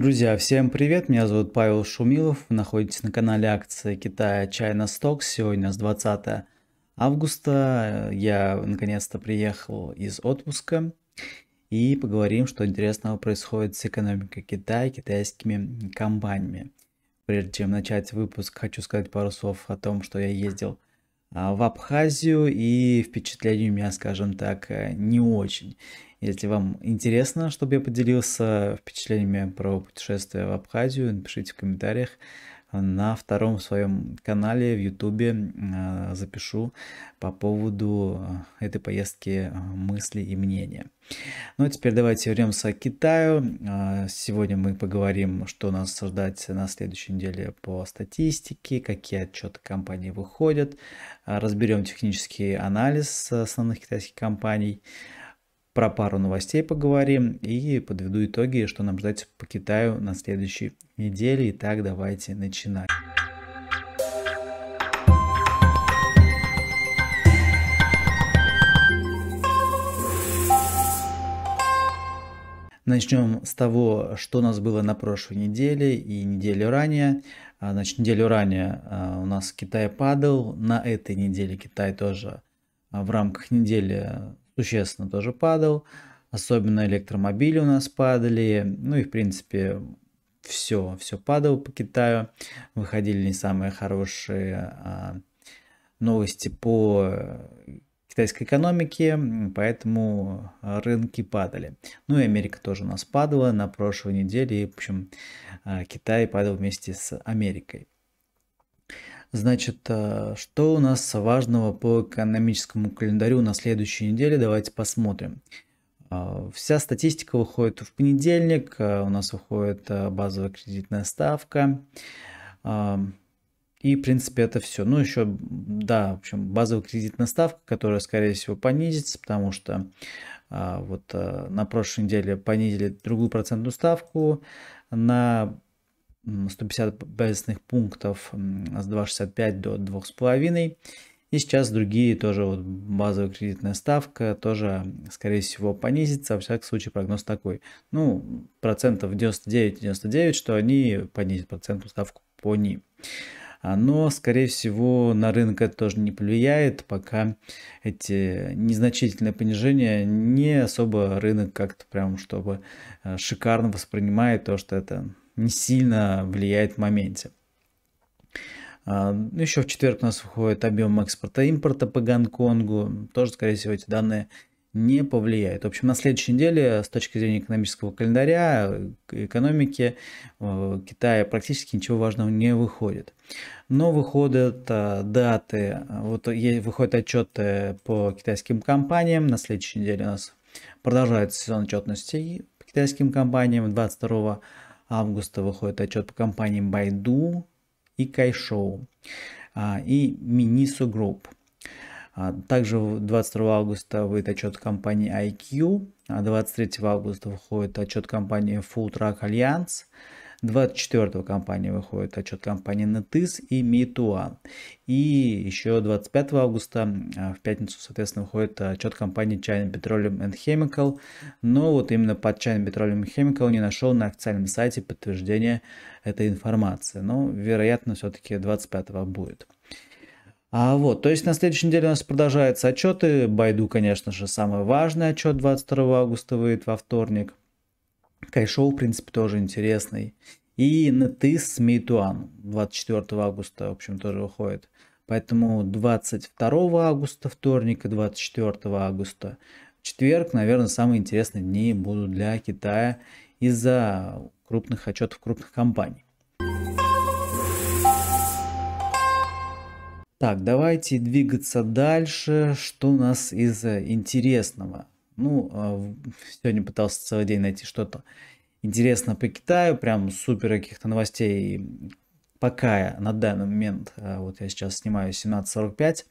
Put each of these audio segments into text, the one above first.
Друзья, всем привет, меня зовут Павел Шумилов, вы находитесь на канале акции Китая China Stocks, сегодня у 20 августа, я наконец-то приехал из отпуска и поговорим, что интересного происходит с экономикой Китая, китайскими компаниями. Прежде чем начать выпуск, хочу сказать пару слов о том, что я ездил а, в Абхазию и впечатление у меня, скажем так, э, не очень. Если вам интересно, чтобы я поделился впечатлениями про путешествие в Абхазию, напишите в комментариях. На втором своем канале в Ютубе а, запишу по поводу а, этой поездки а, мысли и мнения. Ну а теперь давайте вернемся к Китаю. Сегодня мы поговорим, что нас ждать на следующей неделе по статистике, какие отчеты компании выходят, разберем технический анализ основных китайских компаний, про пару новостей поговорим и подведу итоги, что нам ждать по Китаю на следующей неделе. Итак, давайте начинать. Начнем с того, что у нас было на прошлой неделе и неделю ранее. А, значит, неделю ранее а, у нас Китай падал, на этой неделе Китай тоже а, в рамках недели существенно тоже падал. Особенно электромобили у нас падали. Ну и в принципе все, все падало по Китаю. Выходили не самые хорошие а, новости по э, китайской экономике, поэтому рынки падали. Ну и Америка тоже у нас падала на прошлой неделе, и, в общем, а, Китай падал вместе с Америкой. Значит, э, что у нас важного по экономическому календарю на следующей неделе? Давайте посмотрим. Э, вся статистика выходит в понедельник. Э, у нас выходит базовая кредитная ставка. И, в принципе, это все. Ну, еще, да, в общем, базовая кредитная ставка, которая, скорее всего, понизится, потому что вот на прошлой неделе понизили другую процентную ставку. На 150 базисных пунктов с 2,65 до 2,5. И сейчас другие тоже вот базовая кредитная ставка тоже, скорее всего, понизится. Во всяком случае, прогноз такой. Ну, процентов 99-99, что они понизят процентную ставку по ним. А, но, скорее всего, на рынок это тоже не повлияет, пока эти незначительные понижения не особо рынок как-то прям, чтобы э, шикарно воспринимает то, что это не сильно влияет в моменте. А, ну, Еще в четверг у нас выходит объем экспорта и импорта по Гонконгу. Тоже, скорее всего, эти данные не повлияют. В общем, на следующей неделе с точки зрения экономического календаря, экономики э, Китая практически ничего важного не выходит. Но выходят э, даты, вот выходят отчеты по китайским компаниям. На следующей неделе у нас продолжается сезон отчетности по китайским компаниям. 22 августа выходит отчет по компаниям Baidu и Кайшоу а, и Miniso Group. А, также 22 августа выйдет отчет компании IQ, 23 а августа выходит отчет компании Full Track Alliance, 24-го компании выходит отчет компании Netis и МИТУА. И еще 25 августа а, в пятницу, соответственно, выходит отчет компании China Petroleum and Chemical. Но вот именно под China Petroleum and Chemical не нашел на официальном сайте подтверждения этой информации. Но, вероятно, все-таки 25-го будет. А вот, то есть на следующей неделе у нас продолжаются отчеты. Байду, конечно же, самый важный отчет 22 августа выйдет во вторник. Кайшоу, в принципе, тоже интересный. И Нетыс с Мейтуан 24 августа, в общем, тоже выходит. Поэтому 22 августа вторник и 24 августа четверг, наверное, самые интересные дни будут для Китая из-за крупных отчетов крупных компаний. Так, давайте двигаться дальше. Что у нас из интересного? Ну, а сегодня пытался целый день найти что-то интересное по Китаю, прям супер каких-то новостей пока я, на данный момент, э, вот я сейчас снимаю 17.45,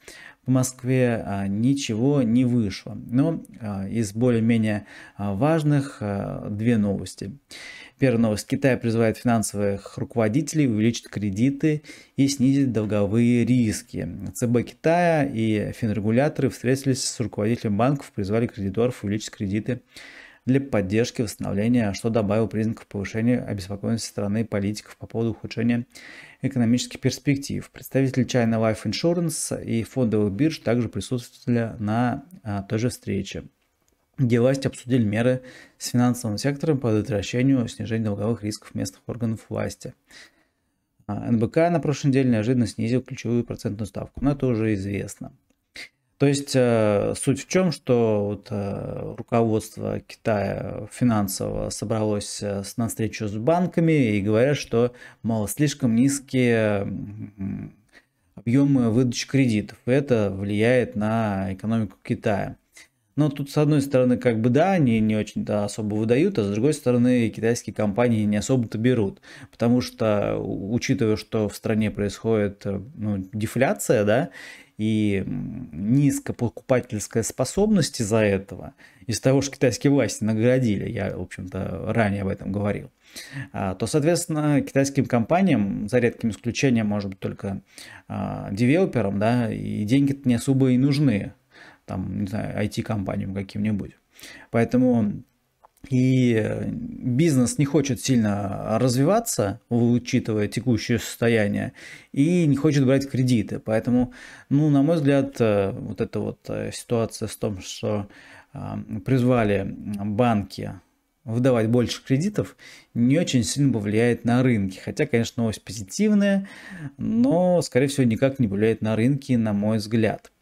по Москве а, ничего не вышло. Но а, из более-менее а, важных две новости. Первая новость. Китай призывает финансовых руководителей увеличить кредиты и снизить долговые риски. ЦБ Китая и финрегуляторы встретились с руководителем банков, призвали кредиторов увеличить кредиты для поддержки восстановления, что добавило признаков повышения обеспокоенности страны политиков по поводу ухудшения экономических перспектив. Представители China Life Insurance и фондовых бирж также присутствовали на а, той же встрече где власти обсудили меры с финансовым сектором по предотвращению снижения долговых рисков местных органов власти. А, НБК на прошлой неделе неожиданно снизил ключевую процентную ставку, но это уже известно. То есть э, суть в чем, что вот э, руководство Китая финансово собралось э, на встречу с банками и говорят, что, мало, слишком низкие объемы выдачи кредитов. это влияет на экономику Китая. Но тут, с одной стороны, как бы да, они не очень-то особо выдают, а с другой стороны, китайские компании не особо-то берут. Потому что, учитывая, что в стране происходит ну, дефляция, да, и низкая покупательская способность из-за этого, из-за того, что китайские власти наградили, я, в общем-то, ранее об этом говорил, а, то, соответственно, китайским компаниям, за редким исключением, может быть, только а, девелоперам, да, и деньги-то не особо и нужны, там, не знаю, IT-компаниям каким-нибудь. Поэтому и э, бизнес не хочет сильно развиваться, учитывая текущее состояние, и не хочет брать кредиты. Поэтому, ну, на мой взгляд, э, вот эта вот э, ситуация с том, что призвали банки выдавать больше кредитов, не очень сильно повлияет на рынки. Хотя, конечно, новость позитивная, но, скорее всего, никак не повлияет на рынки, на мой взгляд.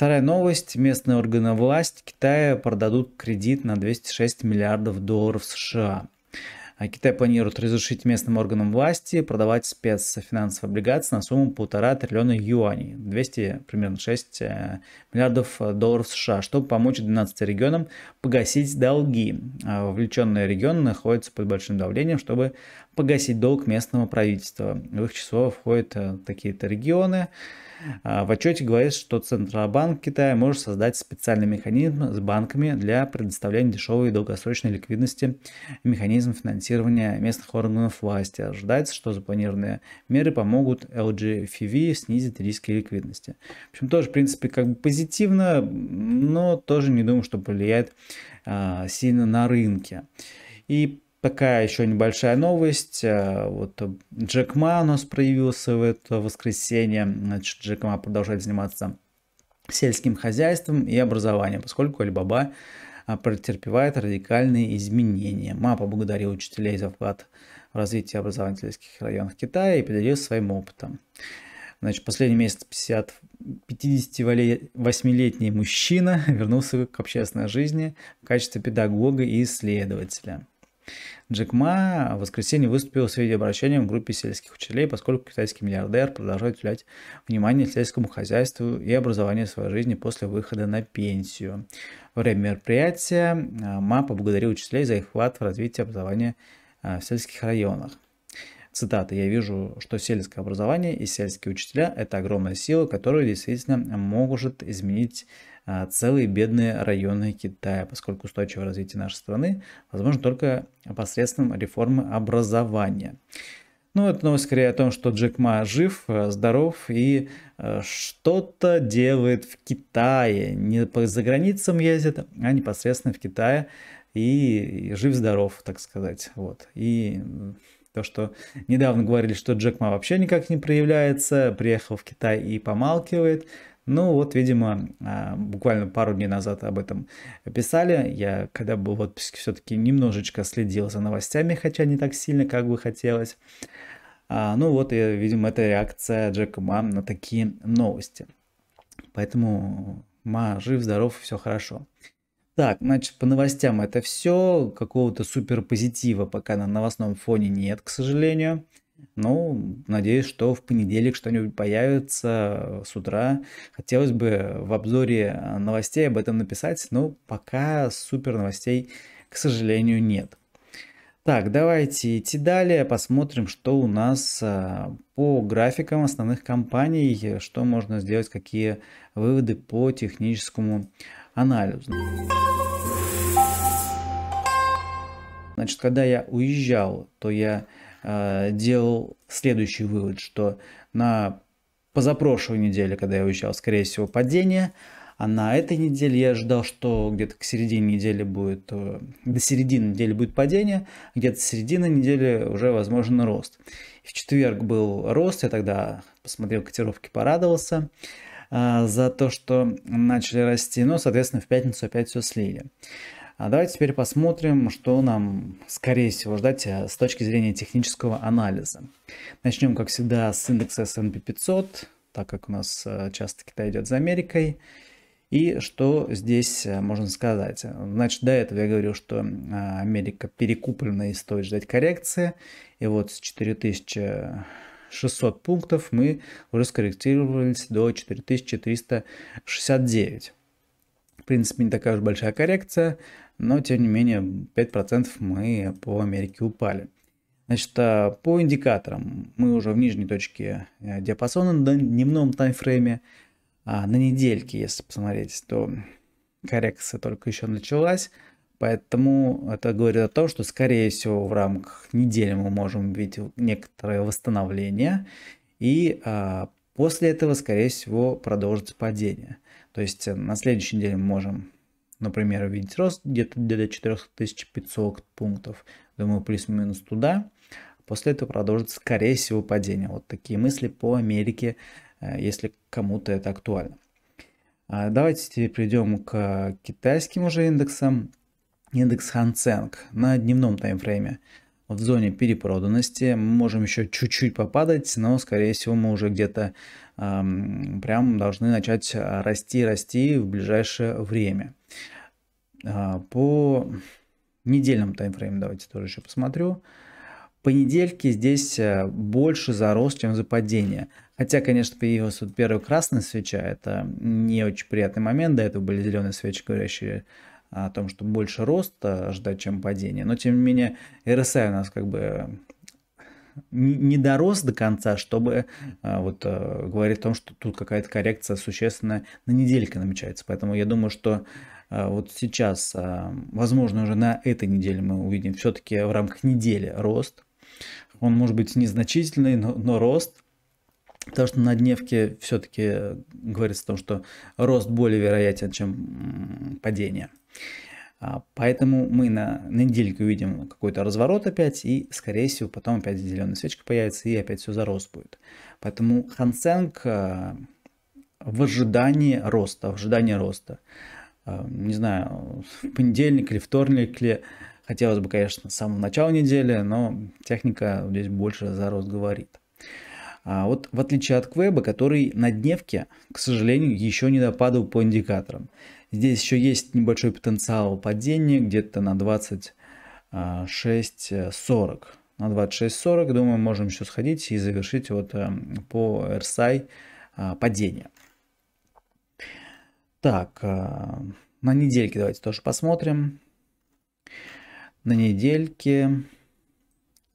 Вторая новость. Местные органы власти Китая продадут кредит на 206 миллиардов долларов США. А Китай планирует разрешить местным органам власти продавать спецфинансовые облигации на сумму полтора триллиона юаней, 200, примерно 6 э, миллиардов долларов США, чтобы помочь 12 регионам погасить долги. А вовлеченные регионы находятся под большим давлением, чтобы погасить долг местного правительства. В их число входят э, такие-то регионы, а, в отчете говорится, что Центробанк Китая может создать специальный механизм с банками для предоставления дешевой и долгосрочной ликвидности, механизм финансирования местных органов власти. Ожидается, что запланированные меры помогут LGFV снизить риски ликвидности. В общем, тоже, в принципе, как бы позитивно, но тоже не думаю, что повлияет а, сильно на рынки. И Такая еще небольшая новость. Э, вот Джек Ма у нас проявился в это воскресенье. Значит, Джек Ма продолжает заниматься сельским хозяйством и образованием, поскольку Алибаба а, претерпевает радикальные изменения. Ма поблагодарил учителей за вклад в развитие образования в сельских районах Китая и поделился своим опытом. Значит, последний месяц 50, 58-летний мужчина вернулся к общественной жизни в качестве педагога и исследователя. Джек Ма в воскресенье выступил с видеообращением в группе сельских учителей, поскольку китайский миллиардер продолжает уделять внимание сельскому хозяйству и образованию своей жизни после выхода на пенсию. Во время мероприятия а, Ма поблагодарил учителей за их вклад в развитие образования а, в сельских районах. Цитата. «Я вижу, что сельское образование и сельские учителя – это огромная сила, которая действительно может изменить а, целые бедные районы Китая, поскольку устойчивое развитие нашей страны возможно только посредством реформы образования. Ну, это новость скорее о том, что Джек Ма жив, э, здоров и э, что-то делает в Китае. Не по за границам ездит, а непосредственно в Китае. И, и жив-здоров, так сказать. Вот. И то, что недавно говорили, что Джек Ма вообще никак не проявляется, приехал в Китай и помалкивает – ну вот, видимо, а, буквально пару дней назад об этом писали. Я, когда был в отпуске, все-таки немножечко следил за новостями, хотя не так сильно, как бы хотелось. А, ну вот, видимо, это реакция Джека Ма на такие новости. Поэтому Ма жив, здоров, все хорошо. Так, значит, по новостям это все. Какого-то супер позитива пока на новостном фоне нет, к сожалению. Ну, надеюсь, что в понедельник что-нибудь появится с утра. Хотелось бы в обзоре э, новостей об этом написать, но пока супер новостей, к сожалению, нет. Так, давайте идти далее, посмотрим, что у нас э, по графикам основных компаний, что можно сделать, какие выводы по техническому анализу. Значит, когда я уезжал, то я Э, делал следующий вывод, что на позапрошлой неделе, когда я уезжал, скорее всего, падение, а на этой неделе я ожидал, что где-то к середине недели будет, э, до середины недели будет падение, а где-то с середины недели уже возможен рост. В четверг был рост, я тогда посмотрел котировки, порадовался э, за то, что начали расти, но, соответственно, в пятницу опять все слили. А давайте теперь посмотрим, что нам, скорее всего, ждать э, с точки зрения технического анализа. Начнем, как всегда, с индекса S&P 500, так как у нас э, часто Китай идет за Америкой. И что здесь э, можно сказать? Значит, до этого я говорил, что Америка перекуплена и стоит ждать коррекции. И вот с 4600 пунктов мы уже скорректировались до 4369. В принципе, не такая уж большая коррекция но тем не менее 5% мы по Америке упали. Значит, а, по индикаторам мы уже в нижней точке э, диапазона на дневном таймфрейме, а на недельке, если посмотреть, то коррекция только еще началась, поэтому это говорит о том, что скорее всего в рамках недели мы можем видеть некоторое восстановление и а, после этого скорее всего продолжится падение. То есть э, на следующей неделе мы можем например, видеть рост где-то до 4500 пунктов. Думаю, плюс-минус туда. После этого продолжится, скорее всего, падение. Вот такие мысли по Америке, э, если кому-то это актуально. А давайте теперь придем к китайским уже индексам. Индекс Ханценг на дневном таймфрейме в зоне перепроданности. Мы можем еще чуть-чуть попадать, но, скорее всего, мы уже где-то Эм, прям должны начать э, расти, расти в ближайшее время. Э, по недельным таймфрейму давайте тоже еще посмотрю. Понедельки здесь э, больше за рост, чем за падение. Хотя, конечно, появилась вот первая красная свеча, это не очень приятный момент, до этого были зеленые свечи, говорящие о том, что больше роста ждать, чем падение. Но, тем не менее, RSI у нас как бы не дорос до конца, чтобы а, вот а, говорить о том, что тут какая-то коррекция существенная на недельке намечается. Поэтому я думаю, что а, вот сейчас, возможно, уже на этой неделе мы увидим все-таки в рамках недели рост. Он может быть незначительный, но, но рост. Потому что на дневке все-таки э, говорится о том, что рост более вероятен, чем падение. А, поэтому мы на, на недельке увидим какой-то разворот опять, и, скорее всего, потом опять зеленая свечка появится, и опять все за рост будет. Поэтому Хансенг а, в ожидании роста, в ожидании роста. А, не знаю, в понедельник или вторник ли, хотелось бы, конечно, с самого начала недели, но техника здесь больше за рост говорит. А вот в отличие от Квеба, который на дневке, к сожалению, еще не допадал по индикаторам. Здесь еще есть небольшой потенциал падения, где-то на 26.40. На 26.40, думаю, можем еще сходить и завершить вот э, по RSI а, падение. Так, э, на недельке давайте тоже посмотрим. На недельке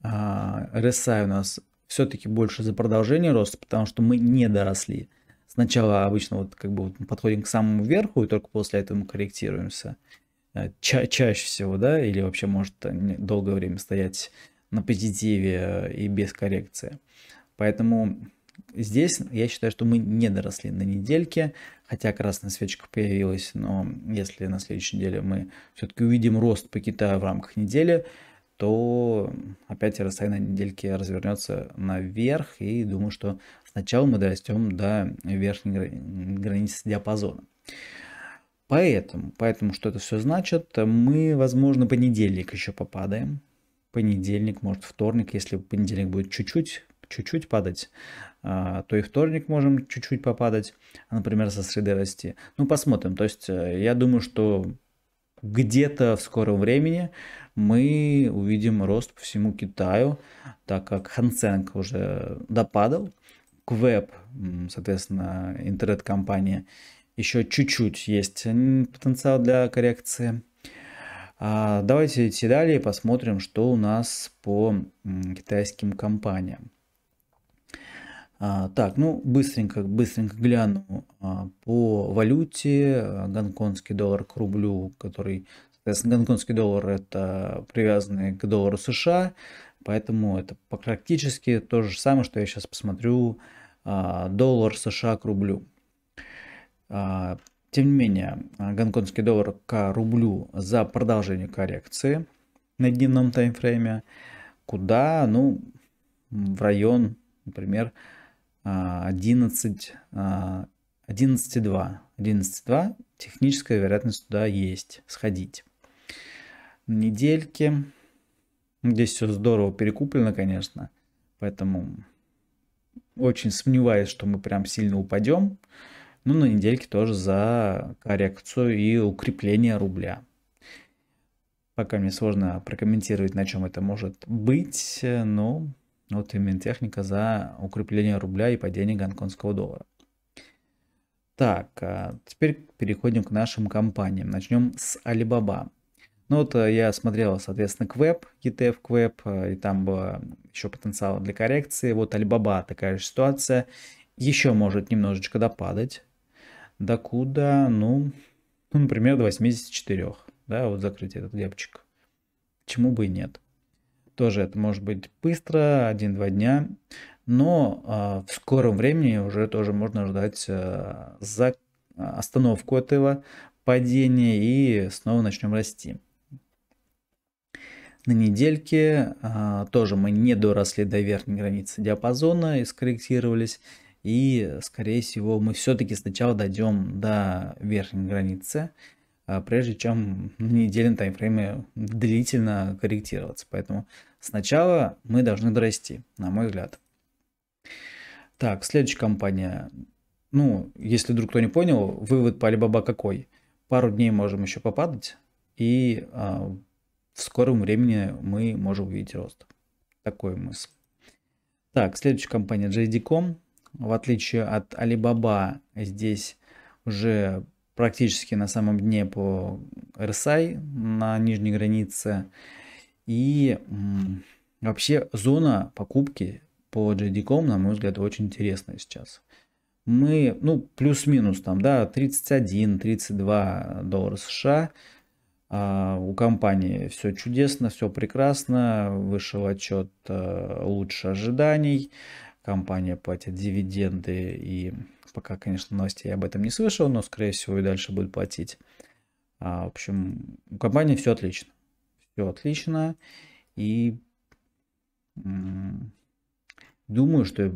RSI а, у нас все-таки больше за продолжение роста, потому что мы не доросли сначала обычно вот как бы вот подходим к самому верху, и только после этого мы корректируемся. Э, ча чаще всего, да, или вообще может долгое время стоять на позитиве и без коррекции. Поэтому здесь я считаю, что мы не доросли на недельке, хотя красная свечка появилась, но если на следующей неделе мы все-таки увидим рост по Китаю в рамках недели, то опять расстояние на недельке развернется наверх, и думаю, что сначала мы дорастем до верхней границы диапазона. Поэтому, поэтому что это все значит, мы, возможно, понедельник еще попадаем. Понедельник, может, вторник, если понедельник будет чуть-чуть, чуть-чуть падать, а, то и вторник можем чуть-чуть попадать, а, например, со среды расти. Ну, посмотрим. То есть, э, я думаю, что где-то в скором времени мы увидим рост по всему Китаю, так как Хансенг уже допадал. Квеб, соответственно, интернет-компания, еще чуть-чуть есть потенциал для коррекции. А, давайте идти далее и посмотрим, что у нас по китайским компаниям. А, так, ну быстренько, быстренько гляну а, по валюте. Гонконгский доллар к рублю, который, соответственно, гонконгский доллар это привязанный к доллару США. Поэтому это практически то же самое, что я сейчас посмотрю а, доллар США к рублю. А, тем не менее, а, гонконгский доллар к рублю за продолжение коррекции на дневном таймфрейме. Куда? Ну, в район, например, 11, 11.2. 11.2 техническая вероятность туда есть сходить. Недельки Здесь все здорово перекуплено, конечно. Поэтому очень сомневаюсь, что мы прям сильно упадем. Но ну, на недельке тоже за коррекцию и укрепление рубля. Пока мне сложно прокомментировать, на чем это может быть, но вот именно техника за укрепление рубля и падение гонконгского доллара. Так, а теперь переходим к нашим компаниям. Начнем с Alibaba. Ну вот э, я смотрел, соответственно, Квеб, ETF Квеб, и там было еще потенциал для коррекции. Вот Альбаба такая же ситуация. Еще может немножечко допадать. До куда? Ну, ну например, до 84. Да, вот закрыть этот лепчик. Чему бы и нет. Тоже это может быть быстро, 1-2 дня. Но э, в скором времени уже тоже можно ждать э, за э, остановку этого падения и снова начнем расти. На недельке а, тоже мы не доросли до верхней границы диапазона и скорректировались. И, скорее всего, мы все-таки сначала дойдем до верхней границы, а, прежде чем на недельном таймфрейме длительно корректироваться. Поэтому сначала мы должны дорасти, на мой взгляд. Так, следующая компания. Ну, если вдруг кто не понял, вывод по Alibaba какой? Пару дней можем еще попадать и а, в скором времени мы можем увидеть рост. Такой мысль. Так, следующая компания JD.com. В отличие от Alibaba, здесь уже практически на самом дне по RSI, на нижней границе. И вообще зона покупки по JD.com, на мой взгляд, очень интересная сейчас. Мы, ну, плюс-минус там, да, 31-32 доллара США – а, у компании все чудесно, все прекрасно, вышел отчет э, лучше ожиданий, компания платит дивиденды и пока, конечно, новости я об этом не слышал, но, скорее всего, и дальше будет платить. А, в общем, у компании все отлично. Все отлично. И думаю, что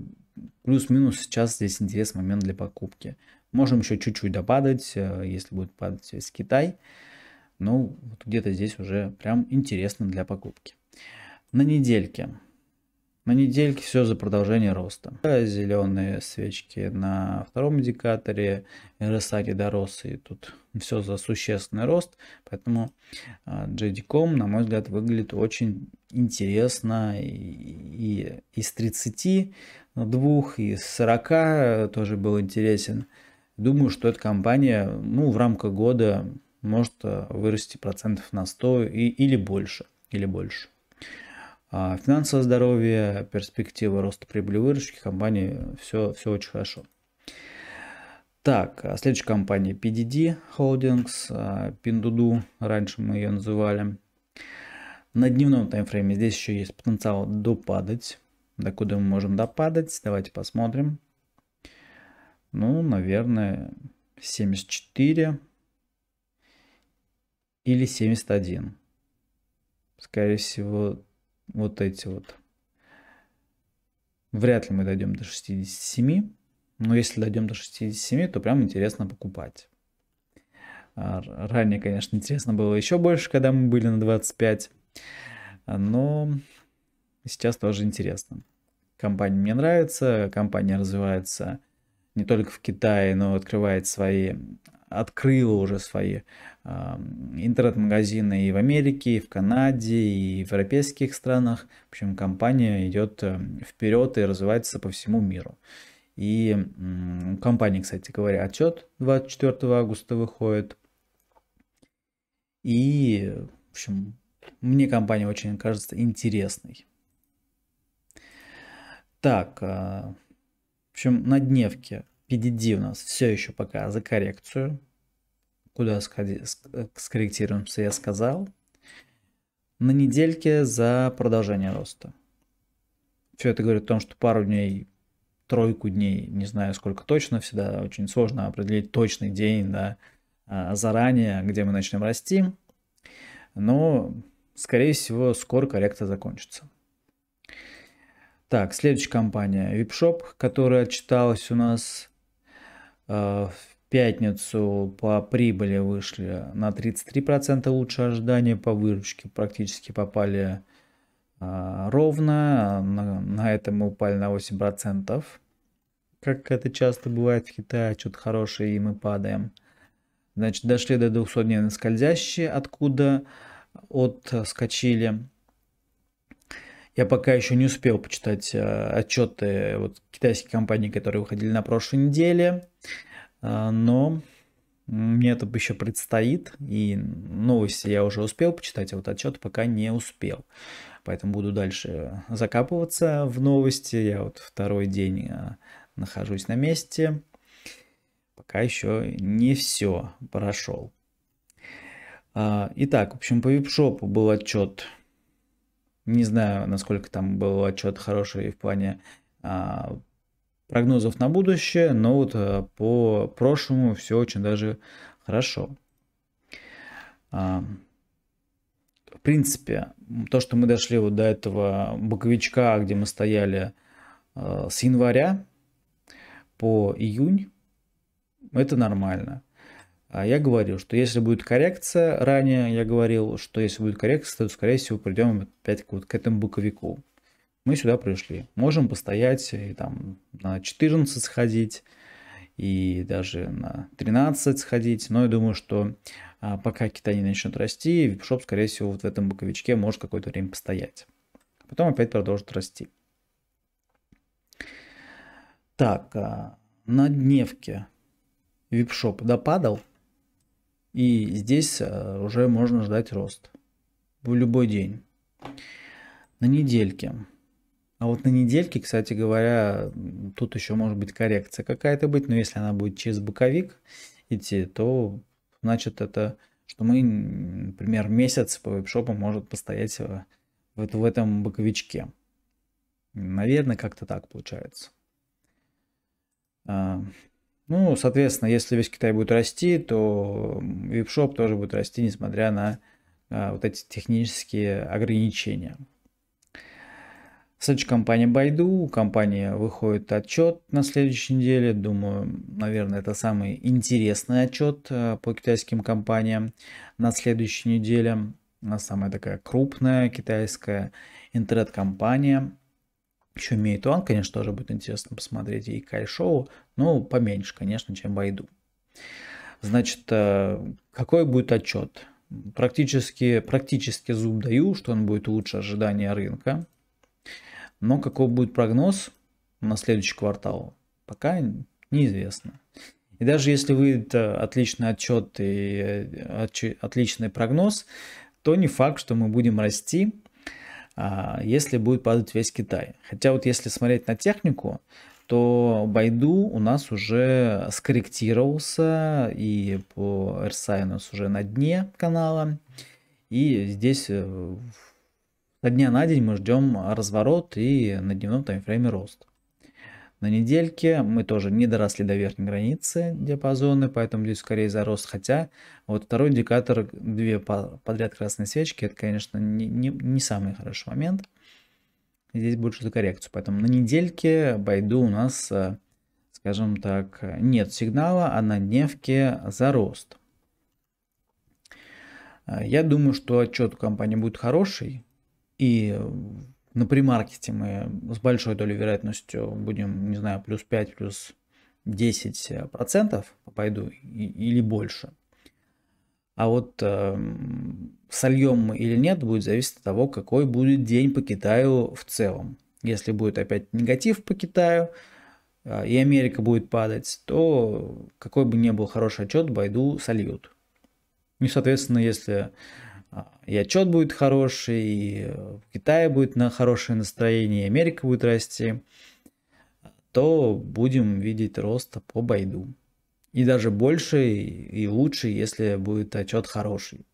плюс-минус сейчас здесь интересный момент для покупки. Можем еще чуть-чуть допадать, э, если будет падать весь Китай ну, вот где-то здесь уже прям интересно для покупки. На недельке. На недельке все за продолжение роста. Зеленые свечки на втором индикаторе, RSI дорос, и тут все за существенный рост. Поэтому JD.com, а, на мой взгляд, выглядит очень интересно. И, и из 32, и из 40 тоже был интересен. Думаю, что эта компания ну, в рамках года может э, вырасти процентов на 100 и, или больше. Или больше. А финансовое здоровье, перспективы роста прибыли выручки компании, все, все очень хорошо. Так, а следующая компания PDD Holdings, а, Pindudu, раньше мы ее называли. На дневном таймфрейме здесь еще есть потенциал допадать. До куда мы можем допадать? Давайте посмотрим. Ну, наверное, 74, или 71. Скорее всего, вот эти вот. Вряд ли мы дойдем до 67, но если дойдем до 67, то прям интересно покупать. А, ранее, конечно, интересно было еще больше, когда мы были на 25, а, но сейчас тоже интересно. Компания мне нравится, компания развивается не только в Китае, но открывает свои, открыла уже свои интернет-магазины и в Америке, и в Канаде, и в европейских странах. В общем, компания идет эм, вперед и развивается по всему миру. И компания, кстати говоря, отчет 24 августа выходит. И, в общем, мне компания очень кажется интересной. Так, а, общем, на дневке PDD у нас все еще пока за коррекцию. Куда сходи, э, скорректируемся, я сказал. На недельке за продолжение роста. Все это говорит о том, что пару дней, тройку дней, не знаю сколько точно, всегда очень сложно определить точный день, да, а, заранее, где мы начнем расти. Но, скорее всего, скоро коррекция закончится. Так, следующая компания VipShop, которая отчиталась у нас э, в пятницу по прибыли вышли на 33% лучше ожидания, по выручке практически попали э, ровно, на, на этом мы упали на 8%, как это часто бывает в Китае, что-то хорошее и мы падаем. Значит, дошли до 200 дней на скользящие, откуда э, отскочили. Я пока еще не успел почитать э, отчеты э, вот, китайских компаний, которые выходили на прошлой неделе, э, но мне это еще предстоит, и новости я уже успел почитать, а вот отчет пока не успел. Поэтому буду дальше закапываться в новости. Я вот второй день нахожусь на месте. Пока еще не все прошел. Итак, в общем, по випшопу был отчет не знаю, насколько там был отчет хороший в плане а, прогнозов на будущее, но вот а, по прошлому все очень даже хорошо. А, в принципе, то, что мы дошли вот до этого боковичка, где мы стояли а, с января по июнь, это нормально. А я говорил, что если будет коррекция, ранее я говорил, что если будет коррекция, то, скорее всего, придем опять вот к этому боковику. Мы сюда пришли. Можем постоять и там на 14 сходить, и даже на 13 сходить. Но я думаю, что а, пока Китай не начнет расти, випшоп, скорее всего, вот в этом боковичке может какое-то время постоять. А потом опять продолжит расти. Так, на дневке випшоп допадал, и здесь э, уже можно ждать рост в любой день. На недельке. А вот на недельке, кстати говоря, тут еще может быть коррекция какая-то быть, но если она будет через боковик идти, то значит это, что мы, например, месяц по вебшопу может постоять э, вот в этом боковичке. Наверное, как-то так получается. А, ну, соответственно, если весь Китай будет расти, то веб-шоп тоже будет расти, несмотря на а, вот эти технические ограничения. Ссылочка компания Байду. Компания выходит отчет на следующей неделе. Думаю, наверное, это самый интересный отчет а, по китайским компаниям на следующей неделе. Она самая такая крупная китайская интернет-компания. Еще Мейтуан, конечно, тоже будет интересно посмотреть. И Кайшоу, ну, поменьше, конечно, чем Байду. Значит, э, какой будет отчет? Практически, практически зуб даю, что он будет лучше ожидания рынка. Но какой будет прогноз на следующий квартал, пока неизвестно. И даже если выйдет э, отличный отчет и э, отличный прогноз, то не факт, что мы будем расти, а, если будет падать весь Китай. Хотя вот если смотреть на технику, то Байду у нас уже скорректировался, и по RSI у нас уже на дне канала. И здесь э, со дня на день мы ждем разворот и на дневном таймфрейме рост. На недельке мы тоже не доросли до верхней границы диапазона, поэтому здесь скорее зарост. Хотя вот второй индикатор, две подряд красные свечки, это, конечно, не, не, не самый хороший момент. Здесь больше за коррекцию. Поэтому на недельке Байду у нас, э, скажем так, нет сигнала, а на дневке рост. Э, я думаю, что отчет у компании будет хороший. И на примаркете мы с большой долей вероятностью будем, не знаю, плюс 5, плюс 10 э, процентов пойду или больше. А вот э, сольем мы или нет, будет зависеть от того, какой будет день по Китаю в целом. Если будет опять негатив по Китаю, э, и Америка будет падать, то какой бы ни был хороший отчет, Байду сольют. И, соответственно, если а, и отчет будет хороший, и э, в Китае будет на хорошее настроение, и Америка будет расти, то будем видеть рост по байду. И даже больше и лучше, если будет отчет хороший.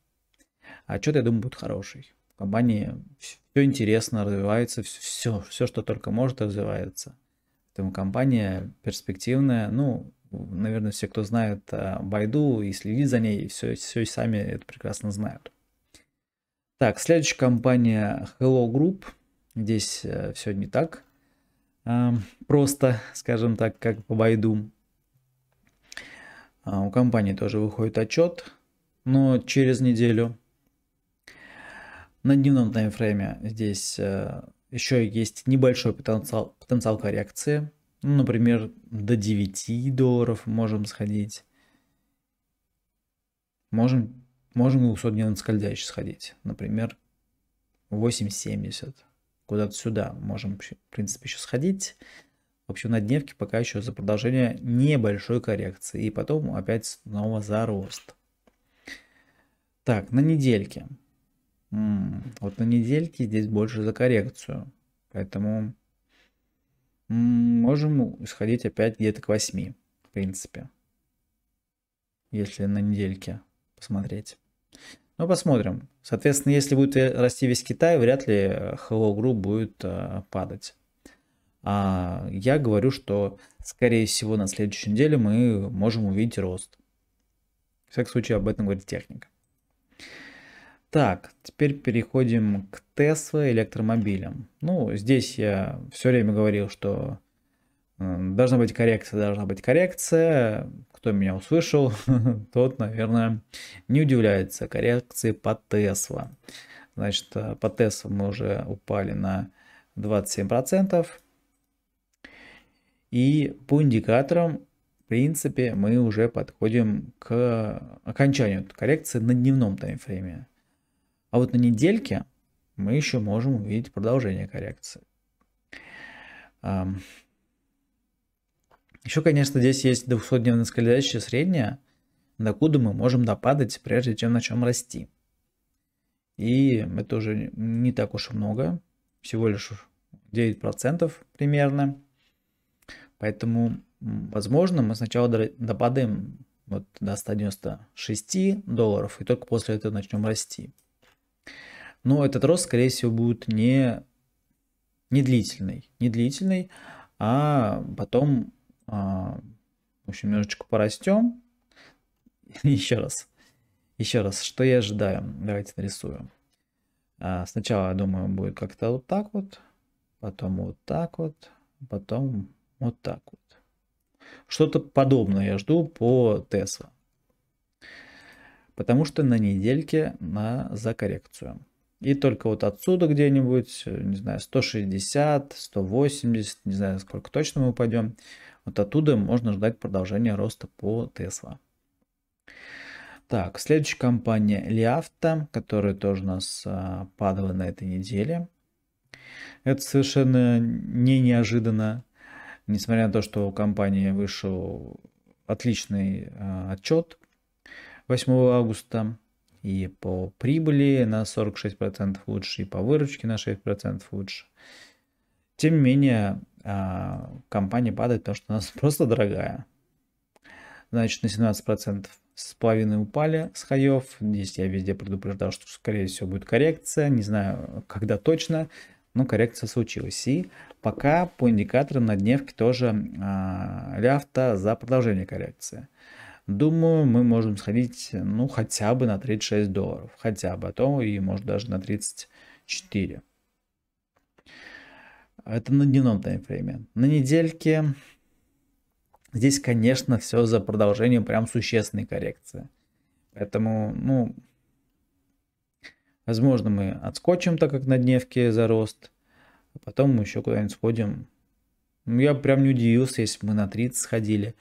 Отчет, я думаю, будет хороший. В компании все интересно развивается, все, все, все что только может, развивается. Поэтому компания перспективная. Ну, наверное, все, кто знает э, Байду и следит за ней, все, все и сами это прекрасно знают. Так, следующая компания Hello Group. Здесь э, все не так э, просто, скажем так, как по Байду. А у компании тоже выходит отчет, но через неделю. На дневном таймфрейме здесь э, еще есть небольшой потенциал, потенциал коррекции. Ну, например, до 9 долларов можем сходить. Можем Можем к судне скользящий сходить, например, 8.70. Куда-то сюда можем, в принципе, еще сходить. В общем, на дневке пока еще за продолжение небольшой коррекции. И потом опять снова за рост. Так, на недельке. М -м, вот на недельке здесь больше за коррекцию. Поэтому м можем сходить опять где-то к 8, в принципе. Если на недельке посмотреть. Ну посмотрим. Соответственно, если будет расти весь Китай, вряд ли э, Hello Group будет а, падать. А я говорю, что, скорее всего, на следующей неделе мы можем увидеть рост. В всяком случае, об этом говорит техника. Так, теперь переходим к Тесла электромобилям. Ну, здесь я все время говорил, что э, должна быть коррекция, должна быть коррекция кто меня услышал, тот, наверное, не удивляется коррекции по Тесла. Значит, э, по Тесла мы уже упали на 27%. И по индикаторам, в принципе, мы уже подходим к окончанию коррекции на дневном таймфрейме. А вот на недельке мы еще можем увидеть продолжение коррекции. Еще, конечно, здесь есть 200-дневное скользящее среднее, докуда мы можем допадать, прежде чем начнем расти. И это уже не так уж и много, всего лишь 9% примерно. Поэтому, возможно, мы сначала допадаем вот до 196 долларов, и только после этого начнем расти. Но этот рост, скорее всего, будет не, не длительный, не длительный, а потом а, в общем, немножечко порастем. Еще раз. Еще раз, что я ожидаю? Давайте нарисую. А, сначала, я думаю, будет как-то вот так вот, потом вот так вот, потом вот так вот. Что-то подобное я жду по Tesla, Потому что на недельке на, за коррекцию. И только вот отсюда где-нибудь, не знаю, 160, 180, не знаю, сколько точно мы упадем, вот оттуда можно ждать продолжения роста по Tesla. Так, следующая компания Лиафта, которая тоже у нас а, падала на этой неделе. Это совершенно не неожиданно, несмотря на то, что у компании вышел отличный а, отчет 8 августа и по прибыли на 46% лучше, и по выручке на 6% лучше. Тем не менее, Э, компания падает, потому что она просто дорогая. Значит, на 17% с половиной упали с хаев. Здесь я везде предупреждал, что скорее всего будет коррекция. Не знаю, когда точно, но коррекция случилась. И пока по индикаторам на дневке тоже а, э, ляфта за продолжение коррекции. Думаю, мы можем сходить, ну, хотя бы на 36 долларов. Хотя бы, а то и, может, даже на 34. Это на дневном таймфрейме. На недельке здесь, конечно, все за продолжением прям существенной коррекции. Поэтому, ну, возможно, мы отскочим, так как на дневке за рост. А потом мы еще куда-нибудь сходим. Ну, я прям не удивился, если мы на 30 сходили.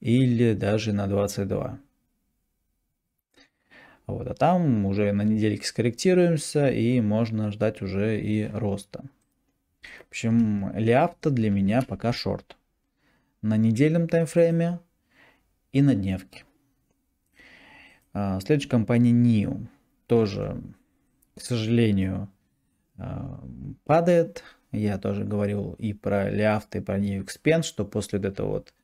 Или даже на 22. Вот, а там уже на недельке скорректируемся и можно ждать уже и роста. В общем, Лиапта для меня пока шорт. На недельном таймфрейме и на дневке. А, следующая компания NIO тоже, к сожалению, а, падает. Я тоже говорил и про Лиафт, и про NIO Xpen, что после вот этого вот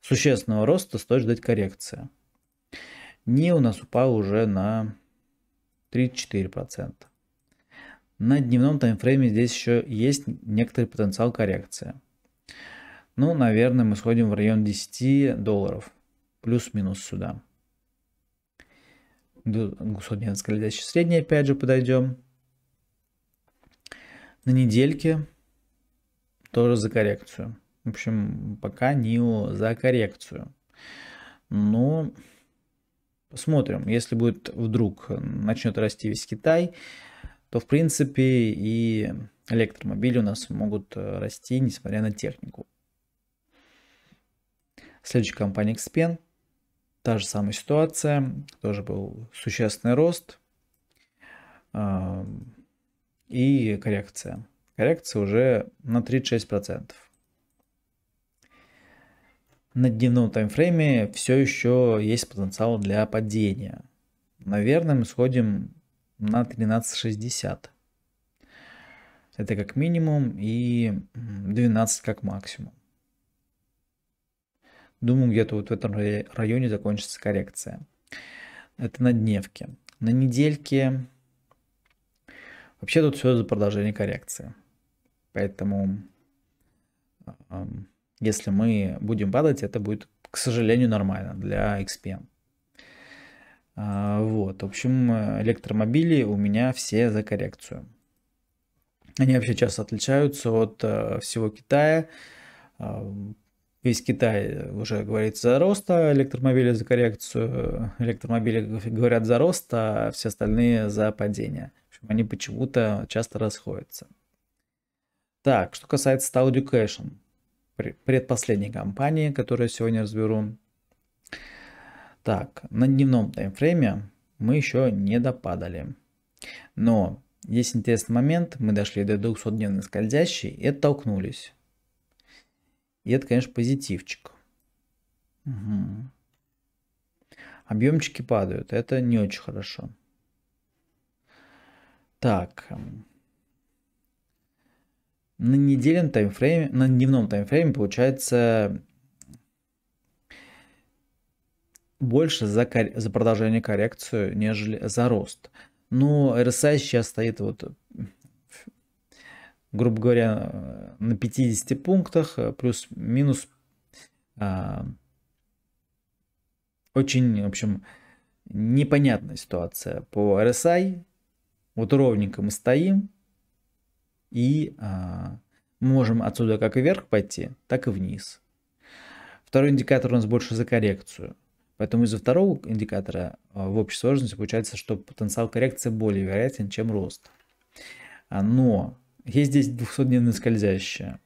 существенного роста стоит ждать коррекция. NIO у нас упал уже на 34%. На дневном таймфрейме здесь еще есть некоторый потенциал коррекции. Ну, наверное, мы сходим в район 10 долларов. Плюс-минус сюда. До 200 скользящей опять же подойдем. На недельке тоже за коррекцию. В общем, пока НИО за коррекцию. Но ну, посмотрим, если будет вдруг начнет расти весь Китай, то в принципе и электромобили у нас могут э, расти, несмотря на технику. Следующая компания Xpen. Та же самая ситуация, тоже был существенный рост и коррекция. Коррекция уже на 36%. На дневном таймфрейме все еще есть потенциал для падения. Наверное, мы сходим на 1360. Это как минимум и 12 как максимум. Думаю, где-то вот в этом районе закончится коррекция. Это на дневке. На недельке вообще тут все за продолжение коррекции. Поэтому а, если мы будем падать, это будет, к сожалению, нормально для XPM. А, вот, в общем, электромобили у меня все за коррекцию. Они вообще часто отличаются от э, всего Китая. А, весь Китай уже говорит за рост, а электромобили за коррекцию. Электромобили говорят за рост, а все остальные за падение. В общем, они почему-то часто расходятся. Так, что касается Audio Cash, предпоследней компании, которую я сегодня разберу, так, на дневном таймфрейме мы еще не допадали. Но есть интересный момент, мы дошли до 200-дневной скользящей и оттолкнулись. И это, конечно, позитивчик. Угу. Объемчики падают, это не очень хорошо. Так, эм, на недельном таймфрейме, на дневном таймфрейме получается больше за, кор... за продолжение коррекцию, нежели за рост. Но ну, RSI сейчас стоит, вот, грубо говоря, на 50 пунктах, плюс-минус. А, очень, в общем, непонятная ситуация по RSI. Вот ровненько мы стоим и а, можем отсюда как и вверх пойти, так и вниз. Второй индикатор у нас больше за коррекцию. Поэтому из-за второго индикатора а, в общей сложности получается, что потенциал коррекции более вероятен, чем рост. А, но есть здесь 200-дневная скользящая,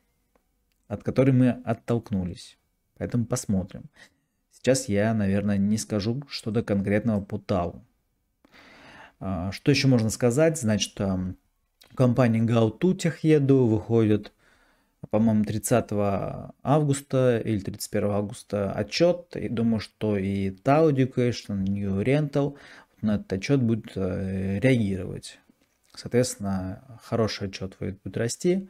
от которой мы оттолкнулись. Поэтому посмотрим. Сейчас я, наверное, не скажу что-то конкретного по ТАУ. А, что еще можно сказать? Значит, компания Gaututech еду выходит по-моему, 30 августа или 31 августа отчет. И думаю, что и Tau Education, New Rental на этот отчет будут э, реагировать. Соответственно, хороший отчет будет, будет расти.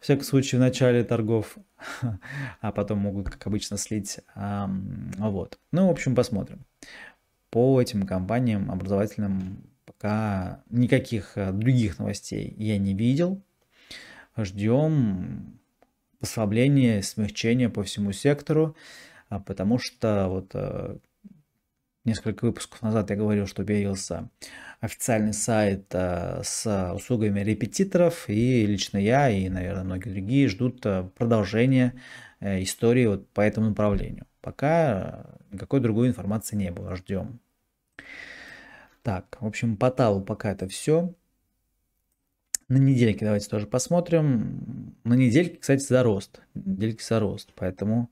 В всяком случае, в начале торгов, а потом могут, как обычно, слить. вот. Ну, в общем, посмотрим. По этим компаниям образовательным пока никаких э, других новостей я не видел. Ждем послабление, смягчение по всему сектору, а, потому что вот э, несколько выпусков назад я говорил, что появился официальный сайт э, с услугами репетиторов, и лично я и, наверное, многие другие ждут э, продолжения истории вот по этому направлению. Пока никакой другой информации не было, ждем. Так, в общем, по Талу пока это все. На недельке давайте тоже посмотрим. На недельке, кстати, за рост. Недельки за рост. Поэтому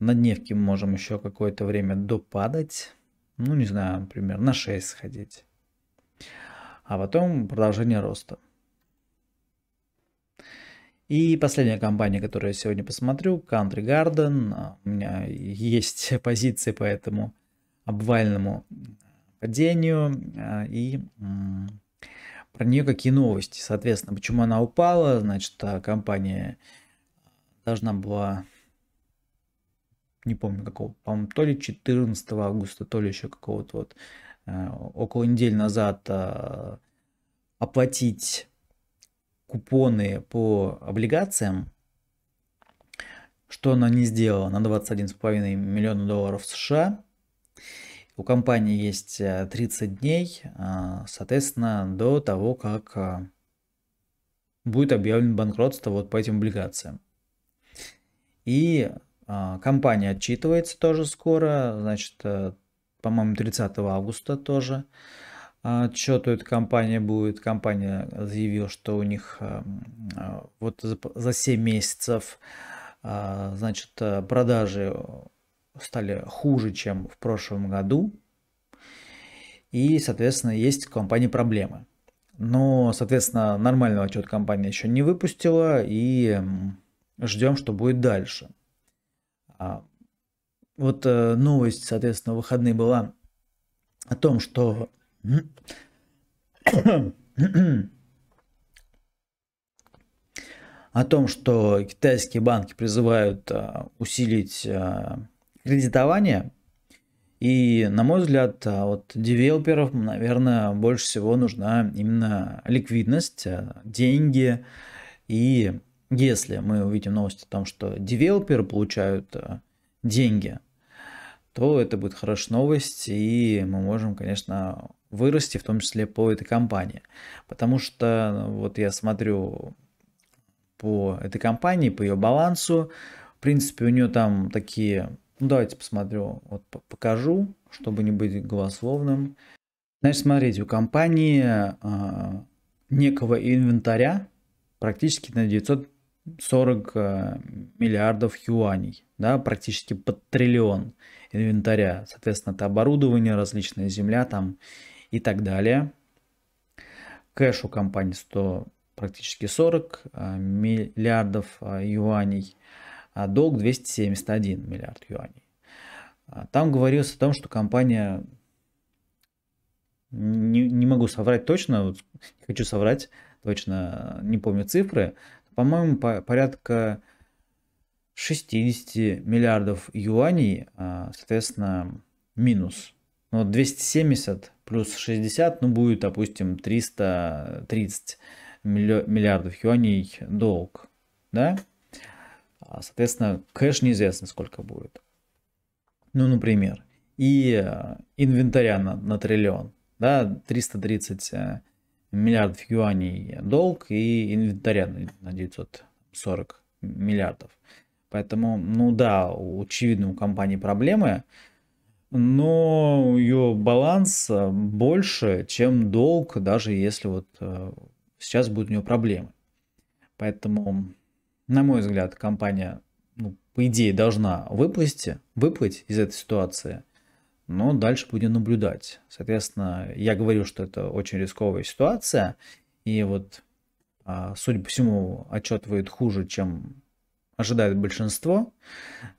на дневке мы можем еще какое-то время допадать. Ну, не знаю, например, на 6 сходить. А потом продолжение роста. И последняя компания, которую я сегодня посмотрю, Country Garden. У меня есть позиции по этому обвальному падению. А, и про нее какие новости. Соответственно, почему она упала, значит, а компания должна была, не помню какого, по-моему, то ли 14 августа, то ли еще какого-то вот, э, около недели назад а, оплатить купоны по облигациям, что она не сделала на 21,5 миллиона долларов США. У компании есть 30 э, дней, э, соответственно, до того, как э, будет объявлено банкротство вот по этим облигациям. И компания отчитывается тоже скоро, значит, по-моему, 30 августа тоже. Отчету эта компания будет. Компания заявила, что у них вот за 7 месяцев значит, продажи стали хуже, чем в прошлом году. И, соответственно, есть у компании проблемы. Но, соответственно, нормального отчет компания еще не выпустила и ждем, что будет дальше. А, вот э, новость, соответственно, в выходные была о том, что о том, что китайские банки призывают э, усилить э, кредитования. И, на мой взгляд, а, вот девелоперов, наверное, больше всего нужна именно ликвидность, а, деньги. И если мы увидим новости о том, что девелоперы получают а, деньги, то это будет хорошая новость, и мы можем, конечно, вырасти, в том числе по этой компании. Потому что ну, вот я смотрю по этой компании, по ее балансу, в принципе, у нее там такие ну, давайте посмотрю, вот покажу, чтобы не быть голословным. Значит, смотрите, у компании а, некого инвентаря практически на 940 а, миллиардов юаней, да, практически под триллион инвентаря. Соответственно, это оборудование, различная земля там и так далее. Кэш у компании 100, практически 40 а, миллиардов а, юаней. А долг 271 миллиард юаней. А там говорилось о том, что компания, не, не могу соврать точно, вот, хочу соврать точно, не помню цифры, по-моему, по, порядка 60 миллиардов юаней, а, соответственно, минус. Ну, 270 плюс 60, ну, будет, допустим, 330 миллиардов юаней долг, да? А, соответственно, кэш неизвестно сколько будет. Ну, например, и э, инвентаря на, на триллион, да, 330 э, миллиардов юаней долг и инвентаря на 940 миллиардов. Поэтому, ну да, очевидно, у компании проблемы, но ее баланс э, больше, чем долг, даже если вот сейчас будут у нее проблемы. Поэтому на мой взгляд, компания, ну, по идее, должна выплыть, выплыть из этой ситуации, но дальше будем наблюдать. Соответственно, я говорю, что это очень рисковая ситуация, и вот, а, судя по всему, отчет выйдет хуже, чем ожидает большинство,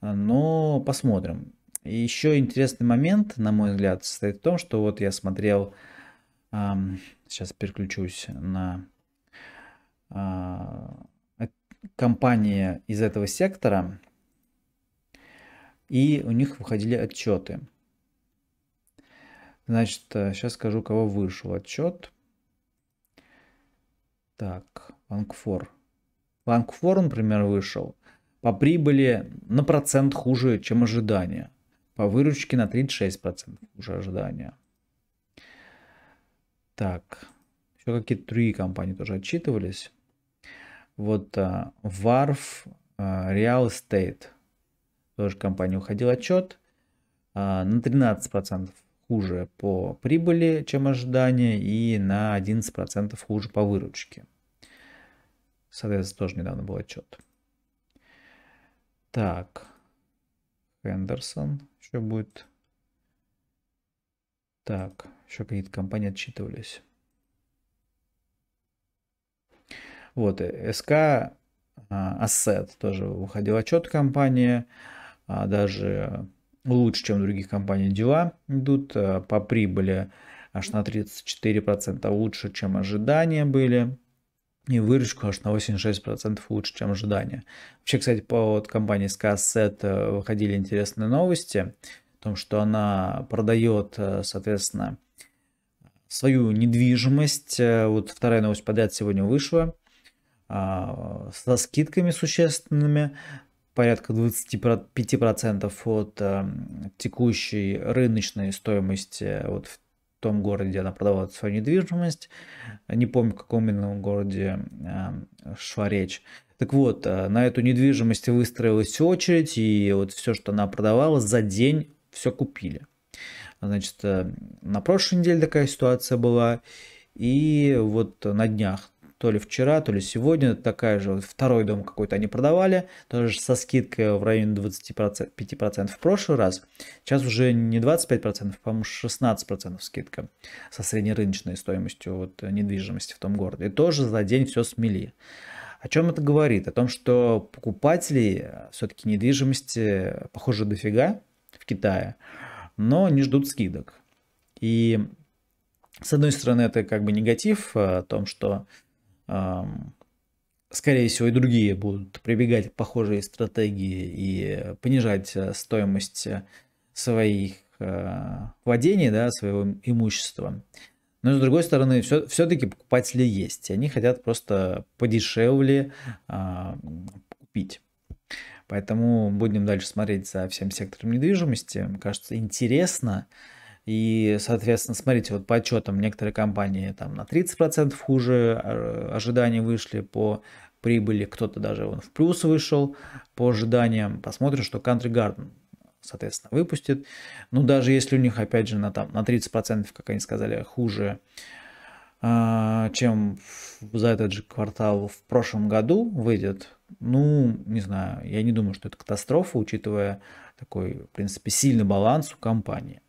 но посмотрим. И еще интересный момент, на мой взгляд, состоит в том, что вот я смотрел, сейчас переключусь на а, компании из этого сектора, и у них выходили отчеты. Значит, сейчас э, скажу, кого вышел отчет. Так, Банкфор. Банкфор, например, вышел по прибыли на процент хуже, чем ожидания. По выручке на 36% хуже ожидания. Так, еще какие-то другие компании тоже отчитывались. Вот э, Варф э, Real Estate, тоже компания уходил отчет, э, на 13% хуже по прибыли, чем ожидания, и на 11% хуже по выручке. Соответственно, тоже недавно был отчет. Так, Хендерсон еще будет. Так, еще какие-то компании отчитывались. Вот, э, СК Asset а, тоже выходил отчет компании, а, даже лучше, чем в других компаний дела идут э, по прибыли аж на 34% лучше, чем ожидания были. И выручку аж на 86% лучше, чем ожидания. Вообще, кстати, по вот, компании SkySet э, выходили интересные новости о том, что она продает, соответственно, свою недвижимость. Вот вторая новость подряд сегодня вышла – а, со скидками существенными, порядка 25% от эм, текущей рыночной стоимости э, вот в том городе, где она продавала свою недвижимость. Не помню, в каком именно городе эм, шла речь. Так вот, э, на эту недвижимость выстроилась очередь, и вот все, что она продавала, за день все купили. Значит, э, на прошлой неделе такая ситуация была, и вот на днях то ли вчера, то ли сегодня, такая же, второй дом какой-то они продавали, тоже со скидкой в районе 25% 5% в прошлый раз, сейчас уже не 25%, по-моему 16% скидка со среднерыночной стоимостью вот, э, недвижимости в том городе, и тоже за день все смели. О чем это говорит? О том, что покупателей э, все-таки недвижимости, э, похоже, дофига в Китае, но не ждут скидок. И с одной стороны, это как бы негатив о том, что скорее всего, и другие будут прибегать к похожей стратегии и понижать э, стоимость э, своих э, владений, да, своего имущества. Но с другой стороны, все, все-таки покупатели есть. Они хотят просто подешевле а, купить. Поэтому будем дальше смотреть за всем сектором недвижимости. Кажется, интересно. И, соответственно, смотрите, вот по отчетам некоторые компании там на 30% хуже а, ожиданий вышли по прибыли, кто-то даже он в плюс вышел по ожиданиям. Посмотрим, что Country Garden, соответственно, выпустит. Ну, даже если у них, опять же, на, там, на 30%, как они сказали, хуже, а, чем за этот же квартал в прошлом году выйдет, ну, не знаю, я не думаю, что это катастрофа, учитывая такой, в принципе, сильный баланс у компании.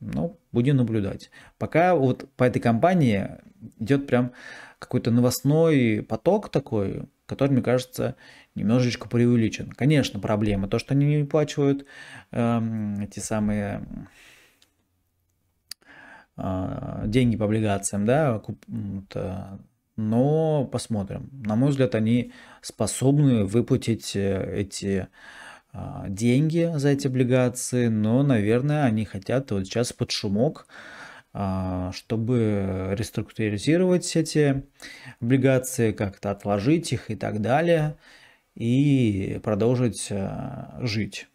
Ну, будем наблюдать. Пока вот по этой компании идет прям какой-то новостной поток такой, который, мне кажется, немножечко преувеличен. Конечно, проблема то, что они не выплачивают эм, эти самые э, деньги по облигациям, да, куп, это, но посмотрим. На мой взгляд, они способны выплатить э, эти а, деньги за эти облигации, но, наверное, они хотят вот сейчас под шумок, а, чтобы реструктуризировать эти облигации, как-то отложить их и так далее, и продолжить а, жить,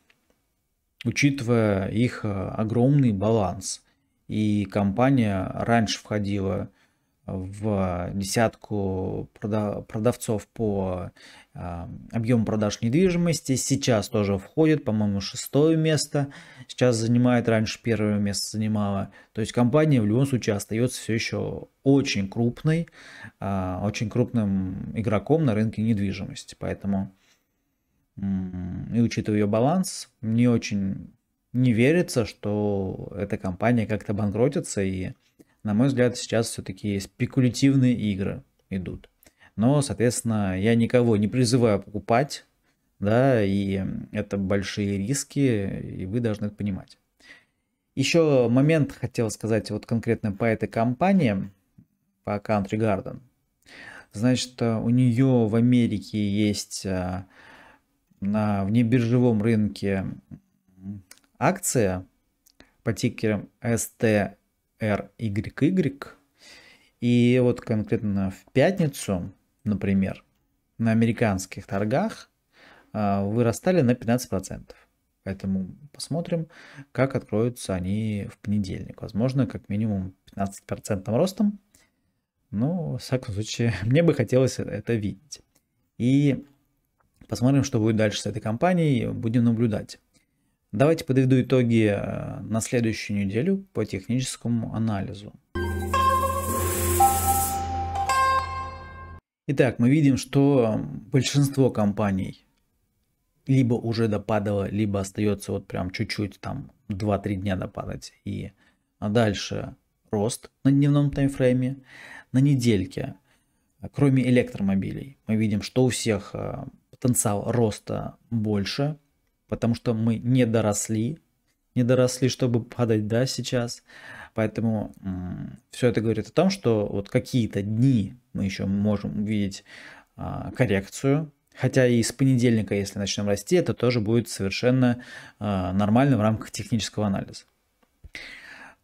учитывая их огромный баланс. И компания раньше входила в десятку продавцов по а, объему продаж недвижимости. Сейчас тоже входит, по-моему, шестое место. Сейчас занимает, раньше первое место занимала. То есть компания в любом случае остается все еще очень крупной, а, очень крупным игроком на рынке недвижимости. Поэтому и учитывая ее баланс, не очень не верится, что эта компания как-то банкротится и на мой взгляд, сейчас все-таки спекулятивные игры идут. Но, соответственно, я никого не призываю покупать, да, и это большие риски, и вы должны это понимать. Еще момент хотел сказать вот конкретно по этой компании, по Country Garden. Значит, у нее в Америке есть а, на внебиржевом рынке акция по тикерам ST RYY. И вот конкретно в пятницу, например, на американских торгах а, вырастали на 15%. Поэтому посмотрим, как откроются они в понедельник. Возможно, как минимум 15% ростом. Ну, в всяком случае, мне бы хотелось это видеть. И посмотрим, что будет дальше с этой компанией. Будем наблюдать. Давайте подведу итоги э, на следующую неделю по техническому анализу. Итак, мы видим, что большинство компаний либо уже допадало, либо остается вот прям чуть-чуть, там 2-3 дня допадать. И дальше рост на дневном таймфрейме, на недельке, кроме электромобилей. Мы видим, что у всех э, потенциал роста больше – потому что мы не доросли, не доросли, чтобы падать, да, сейчас. Поэтому все это говорит о том, что вот какие-то дни мы еще можем увидеть а, коррекцию, хотя и с понедельника, если начнем расти, это тоже будет совершенно а, нормально в рамках технического анализа.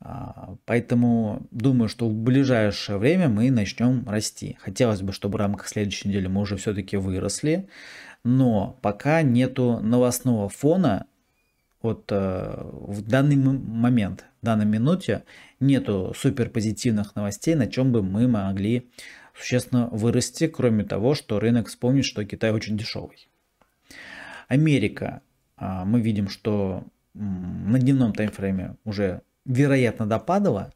А, поэтому думаю, что в ближайшее время мы начнем расти. Хотелось бы, чтобы в рамках следующей недели мы уже все-таки выросли но пока нету новостного фона, вот э, в данный момент, в данной минуте нету суперпозитивных новостей, на чем бы мы могли существенно вырасти, кроме того, что рынок вспомнит, что Китай очень дешевый. Америка. А, мы видим, что на дневном таймфрейме уже вероятно допадала,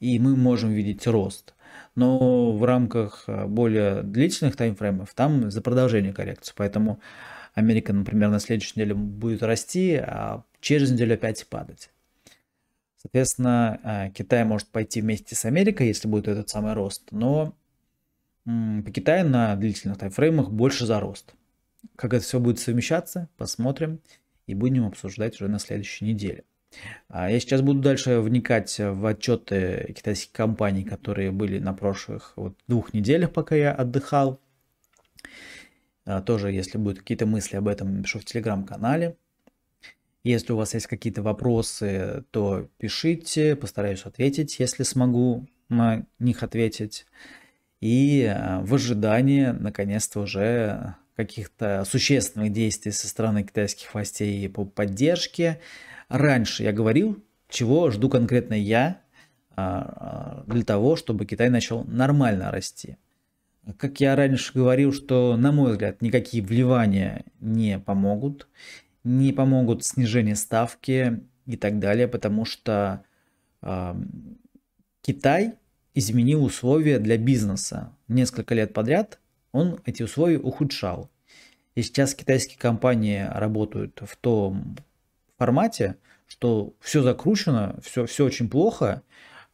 и мы можем видеть рост но в рамках а, более длительных таймфреймов там за продолжение коррекции. Поэтому Америка, например, на следующей неделе будет расти, а через неделю опять падать. Соответственно, а, Китай может пойти вместе с Америкой, если будет этот самый рост, но по Китаю на длительных таймфреймах больше за рост. Как это все будет совмещаться, посмотрим и будем обсуждать уже на следующей неделе. А я сейчас буду дальше вникать в отчеты китайских компаний, которые были на прошлых вот, двух неделях, пока я отдыхал. А, тоже, если будут какие-то мысли об этом, пишу в телеграм-канале. Если у вас есть какие-то вопросы, то пишите, постараюсь ответить, если смогу на них ответить. И а, в ожидании, наконец-то, уже каких-то существенных действий со стороны китайских властей по поддержке, раньше я говорил, чего жду конкретно я а, а, для того, чтобы Китай начал нормально расти. Как я раньше говорил, что, на мой взгляд, никакие вливания не помогут, не помогут снижение ставки и так далее, потому что э, Китай изменил условия для бизнеса. Несколько лет подряд он эти условия ухудшал. И сейчас китайские компании работают в том формате, что все закручено, все, все очень плохо,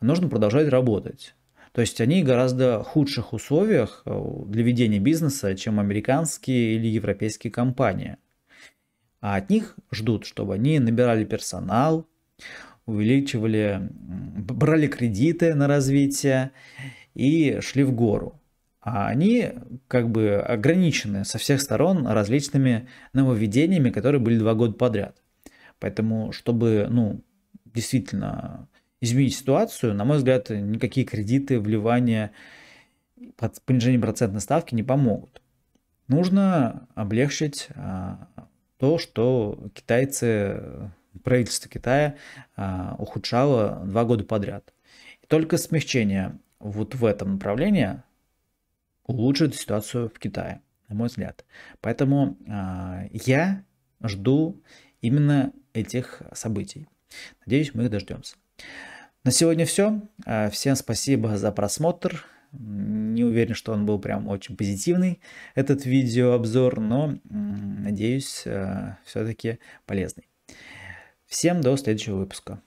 нужно продолжать работать. То есть они гораздо худших условиях э, для ведения бизнеса, чем американские или европейские компании. А от них ждут, чтобы они набирали персонал, увеличивали, брали кредиты на развитие и шли в гору. А они как бы ограничены со всех сторон различными нововведениями, которые были два года подряд. Поэтому, чтобы, ну, действительно изменить ситуацию, на мой взгляд, никакие кредиты, вливания, понижение процентной ставки не помогут. Нужно облегчить а, то, что китайцы, правительство Китая а, ухудшало два года подряд. И только смягчение вот в этом направлении улучшит ситуацию в Китае, на мой взгляд. Поэтому а, я жду именно этих событий. Надеюсь, мы их дождемся. На сегодня все. А, всем спасибо за просмотр. Не уверен, что он был прям очень позитивный, этот видеообзор, но надеюсь, э, все-таки полезный. Всем до следующего выпуска.